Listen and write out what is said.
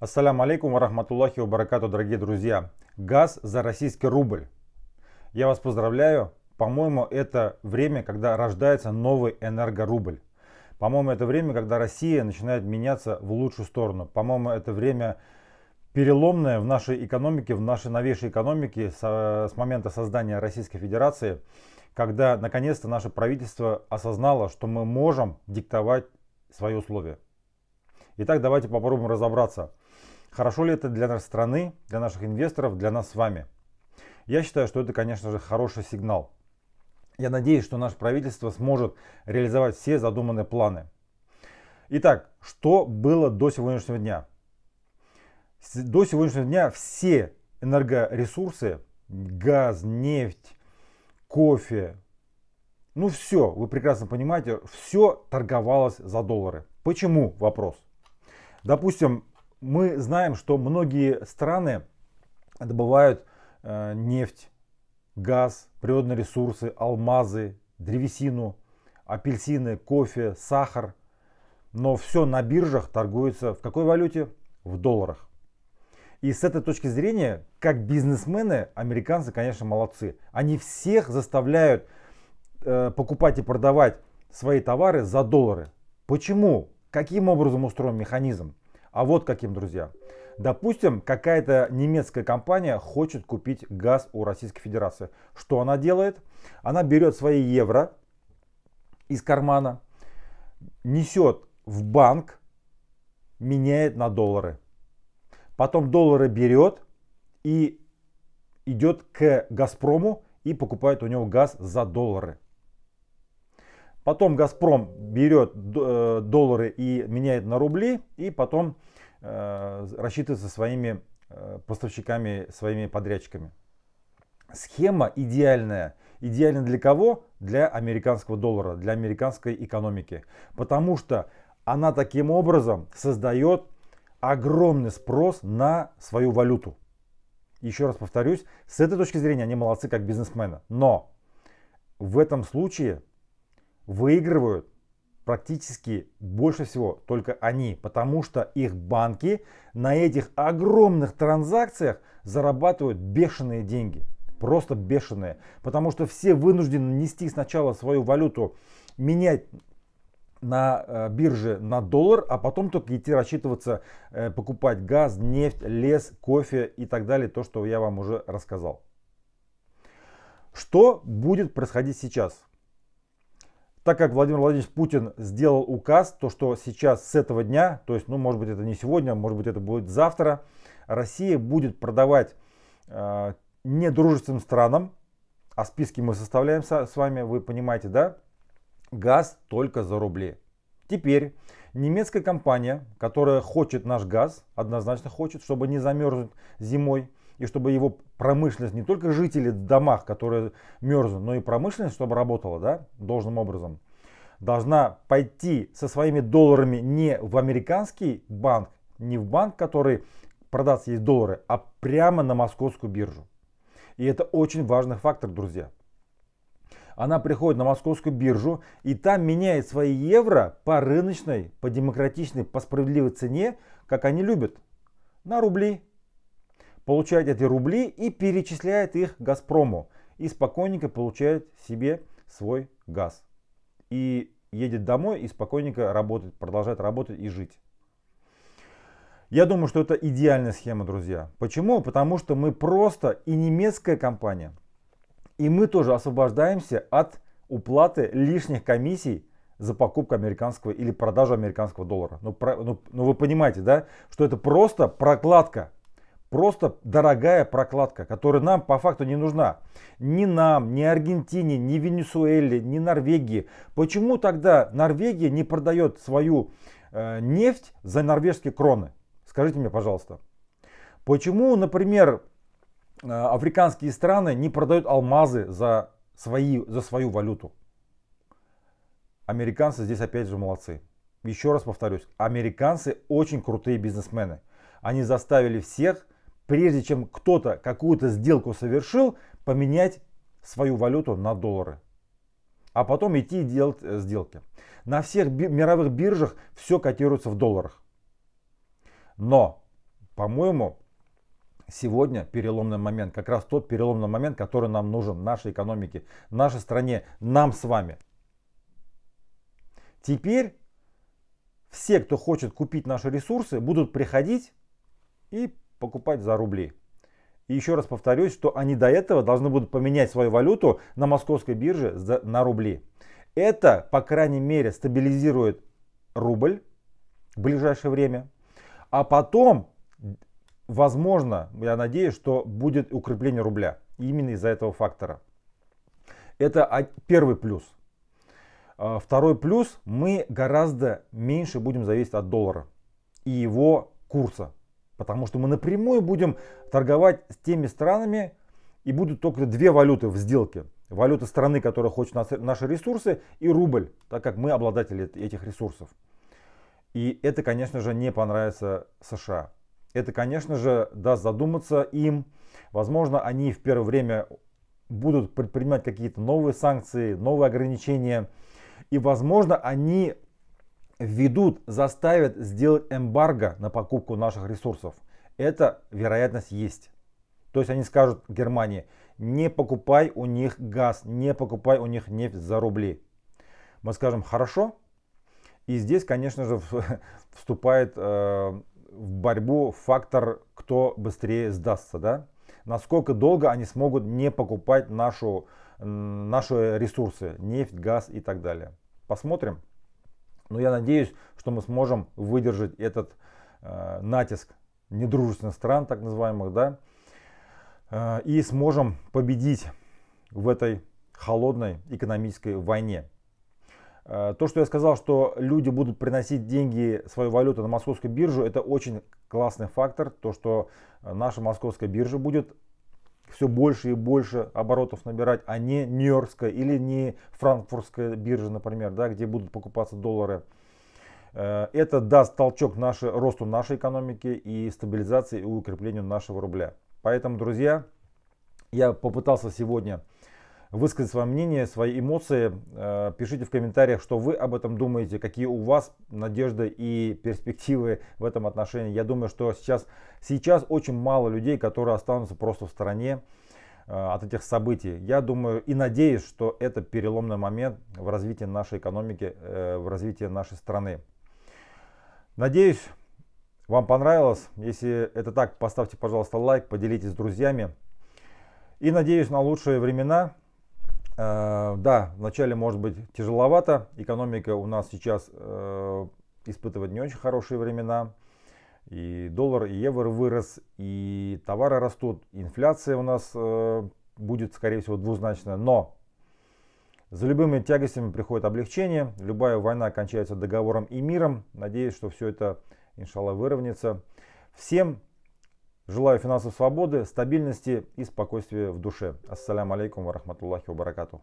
Ассаляму алейкум варахматуллахи баракату, дорогие друзья. Газ за российский рубль. Я вас поздравляю. По-моему, это время, когда рождается новый энергорубль. По-моему, это время, когда Россия начинает меняться в лучшую сторону. По-моему, это время переломное в нашей экономике, в нашей новейшей экономике с, с момента создания Российской Федерации, когда наконец-то наше правительство осознало, что мы можем диктовать свои условия. Итак, давайте попробуем разобраться – Хорошо ли это для нашей страны, для наших инвесторов, для нас с вами? Я считаю, что это, конечно же, хороший сигнал. Я надеюсь, что наше правительство сможет реализовать все задуманные планы. Итак, что было до сегодняшнего дня? До сегодняшнего дня все энергоресурсы, газ, нефть, кофе, ну все, вы прекрасно понимаете, все торговалось за доллары. Почему? Вопрос. Допустим, мы знаем, что многие страны добывают э, нефть, газ, природные ресурсы, алмазы, древесину, апельсины, кофе, сахар. Но все на биржах торгуется в какой валюте? В долларах. И с этой точки зрения, как бизнесмены, американцы, конечно, молодцы. Они всех заставляют э, покупать и продавать свои товары за доллары. Почему? Каким образом устроен механизм? А вот каким, друзья. Допустим, какая-то немецкая компания хочет купить газ у Российской Федерации. Что она делает? Она берет свои евро из кармана, несет в банк, меняет на доллары. Потом доллары берет и идет к Газпрому и покупает у него газ за доллары. Потом Газпром берет э, доллары и меняет на рубли, и потом э, рассчитывается своими э, поставщиками, своими подрядчиками. Схема идеальная. Идеально для кого? Для американского доллара, для американской экономики. Потому что она таким образом создает огромный спрос на свою валюту. Еще раз повторюсь, с этой точки зрения они молодцы как бизнесмены. Но в этом случае выигрывают практически больше всего только они, потому что их банки на этих огромных транзакциях зарабатывают бешеные деньги. Просто бешеные. Потому что все вынуждены нести сначала свою валюту, менять на э, бирже на доллар, а потом только идти рассчитываться, э, покупать газ, нефть, лес, кофе и так далее, то, что я вам уже рассказал. Что будет происходить сейчас? так как Владимир Владимирович Путин сделал указ, то что сейчас с этого дня, то есть, ну, может быть, это не сегодня, может быть, это будет завтра, Россия будет продавать э, недружественным странам, а списки мы составляем со, с вами, вы понимаете, да, газ только за рубли. Теперь немецкая компания, которая хочет наш газ, однозначно хочет, чтобы не замерзнуть зимой, и чтобы его промышленность, не только жители в домах, которые мерзнут, но и промышленность, чтобы работала да, должным образом, должна пойти со своими долларами не в американский банк, не в банк, который продаст ей доллары, а прямо на московскую биржу. И это очень важный фактор, друзья. Она приходит на московскую биржу и там меняет свои евро по рыночной, по демократичной, по справедливой цене, как они любят, на рубли, получает эти рубли и перечисляет их Газпрому. И спокойненько получает себе свой газ. И едет домой и спокойненько работает, продолжает работать и жить. Я думаю, что это идеальная схема, друзья. Почему? Потому что мы просто и немецкая компания, и мы тоже освобождаемся от уплаты лишних комиссий за покупку американского или продажу американского доллара. Ну, про, ну, ну вы понимаете, да, что это просто прокладка просто дорогая прокладка, которая нам по факту не нужна. Ни нам, ни Аргентине, ни Венесуэле, ни Норвегии. Почему тогда Норвегия не продает свою э, нефть за норвежские кроны? Скажите мне, пожалуйста. Почему, например, э, африканские страны не продают алмазы за, свои, за свою валюту? Американцы здесь опять же молодцы. Еще раз повторюсь, американцы очень крутые бизнесмены. Они заставили всех прежде чем кто-то какую-то сделку совершил, поменять свою валюту на доллары. А потом идти и делать э, сделки. На всех би- мировых биржах все котируется в долларах. Но, по-моему, сегодня переломный момент, как раз тот переломный момент, который нам нужен нашей экономике, нашей стране, нам с вами. Теперь все, кто хочет купить наши ресурсы, будут приходить и покупать за рубли. И еще раз повторюсь, что они до этого должны будут поменять свою валюту на московской бирже на рубли. Это, по крайней мере, стабилизирует рубль в ближайшее время. А потом, возможно, я надеюсь, что будет укрепление рубля именно из-за этого фактора. Это первый плюс. А, второй плюс, мы гораздо меньше будем зависеть от доллара и его курса. Потому что мы напрямую будем торговать с теми странами, и будут только две валюты в сделке. Валюта страны, которая хочет наши ресурсы, и рубль, так как мы обладатели этих ресурсов. И это, конечно же, не понравится США. Это, конечно же, даст задуматься им. Возможно, они в первое время будут предпринимать какие-то новые санкции, новые ограничения. И, возможно, они ведут, заставят сделать эмбарго на покупку наших ресурсов. Эта вероятность есть. То есть они скажут Германии, не покупай у них газ, не покупай у них нефть за рубли. Мы скажем, хорошо. И здесь, конечно же, вступает э, в борьбу фактор, кто быстрее сдастся. Да? Насколько долго они смогут не покупать нашу, наши ресурсы, нефть, газ и так далее. Посмотрим. Но я надеюсь, что мы сможем выдержать этот э, натиск недружественных стран, так называемых, да, э, и сможем победить в этой холодной экономической войне. Э, то, что я сказал, что люди будут приносить деньги, свою валюту на московскую биржу, это очень классный фактор. То, что наша московская биржа будет все больше и больше оборотов набирать, а не Нью-Йоркская или не Франкфуртская биржа, например, да, где будут покупаться доллары. Э, это даст толчок нашей, росту нашей экономики и стабилизации и укреплению нашего рубля. Поэтому, друзья, я попытался сегодня высказать свое мнение, свои эмоции. Э, пишите в комментариях, что вы об этом думаете, какие у вас надежды и перспективы в этом отношении. Я думаю, что сейчас, сейчас очень мало людей, которые останутся просто в стороне э, от этих событий. Я думаю и надеюсь, что это переломный момент в развитии нашей экономики, э, в развитии нашей страны. Надеюсь, вам понравилось. Если это так, поставьте, пожалуйста, лайк, поделитесь с друзьями. И надеюсь на лучшие времена. Э, да, вначале может быть тяжеловато. Экономика у нас сейчас э, испытывает не очень хорошие времена. И доллар, и евро вырос, и товары растут, инфляция у нас э, будет, скорее всего, двузначная. Но за любыми тягостями приходит облегчение. Любая война кончается договором и миром. Надеюсь, что все это, иншалла, выровняется. Всем Желаю финансовой свободы, стабильности и спокойствия в душе. Ассаляму алейкум ва рахматуллахи ва баракату.